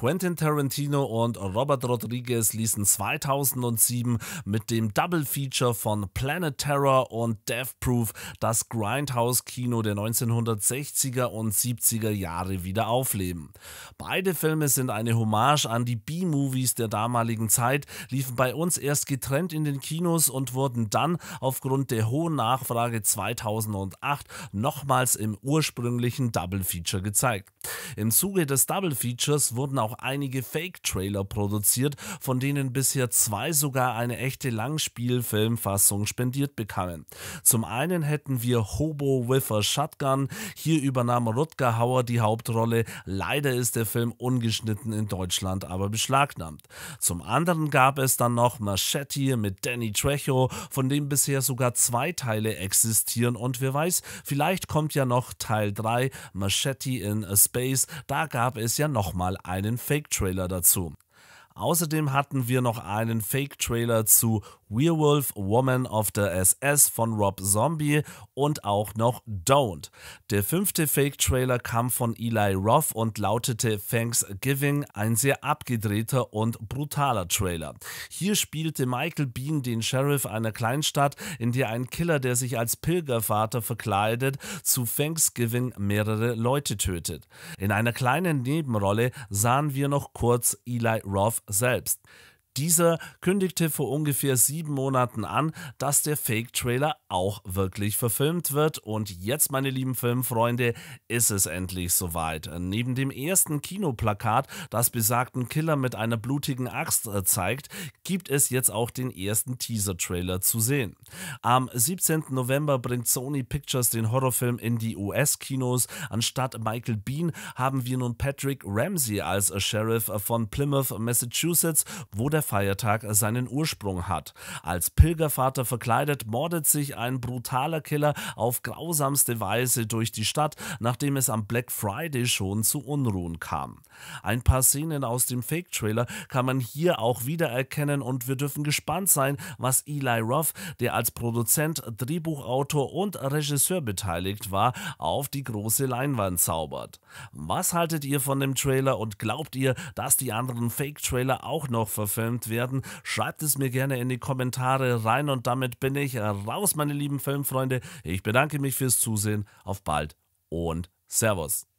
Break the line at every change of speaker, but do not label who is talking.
Quentin Tarantino und Robert Rodriguez ließen 2007 mit dem Double Feature von Planet Terror und Death Proof das Grindhouse-Kino der 1960er und 70er Jahre wieder aufleben. Beide Filme sind eine Hommage an die B-Movies der damaligen Zeit, liefen bei uns erst getrennt in den Kinos und wurden dann aufgrund der hohen Nachfrage 2008 nochmals im ursprünglichen Double Feature gezeigt. Im Zuge des Double Features wurden auch einige Fake-Trailer produziert, von denen bisher zwei sogar eine echte Langspielfilmfassung spendiert bekamen. Zum einen hätten wir Hobo with a Shotgun, hier übernahm Rutger Hauer die Hauptrolle, leider ist der Film ungeschnitten in Deutschland aber beschlagnahmt. Zum anderen gab es dann noch Machete mit Danny Trejo, von dem bisher sogar zwei Teile existieren und wer weiß, vielleicht kommt ja noch Teil 3 Machete in a Space Release, da gab es ja nochmal einen Fake-Trailer dazu. Außerdem hatten wir noch einen Fake-Trailer zu Werewolf Woman of the SS von Rob Zombie und auch noch Don't. Der fünfte Fake-Trailer kam von Eli Roth und lautete Thanksgiving, ein sehr abgedrehter und brutaler Trailer. Hier spielte Michael Bean den Sheriff einer Kleinstadt, in der ein Killer, der sich als Pilgervater verkleidet, zu Thanksgiving mehrere Leute tötet. In einer kleinen Nebenrolle sahen wir noch kurz Eli Roth selbst. Dieser kündigte vor ungefähr sieben Monaten an, dass der Fake-Trailer auch wirklich verfilmt wird. Und jetzt, meine lieben Filmfreunde, ist es endlich soweit. Neben dem ersten Kinoplakat, das besagten Killer mit einer blutigen Axt äh, zeigt, gibt es jetzt auch den ersten Teaser-Trailer zu sehen. Am 17. November bringt Sony Pictures den Horrorfilm in die US-Kinos. Anstatt Michael Bean haben wir nun Patrick Ramsey als Sheriff von Plymouth, Massachusetts, wo der der Feiertag seinen Ursprung hat. Als Pilgervater verkleidet mordet sich ein brutaler Killer auf grausamste Weise durch die Stadt, nachdem es am Black Friday schon zu Unruhen kam. Ein paar Szenen aus dem Fake-Trailer kann man hier auch wiedererkennen und wir dürfen gespannt sein, was Eli Roth, der als Produzent, Drehbuchautor und Regisseur beteiligt war, auf die große Leinwand zaubert. Was haltet ihr von dem Trailer und glaubt ihr, dass die anderen Fake-Trailer auch noch verfilmt? verfilmt werden? Schreibt es mir gerne in die Kommentare rein und damit bin ich raus, meine lieben Filmfreunde. Ich bedanke mich fürs Zusehen. Auf bald und Servus.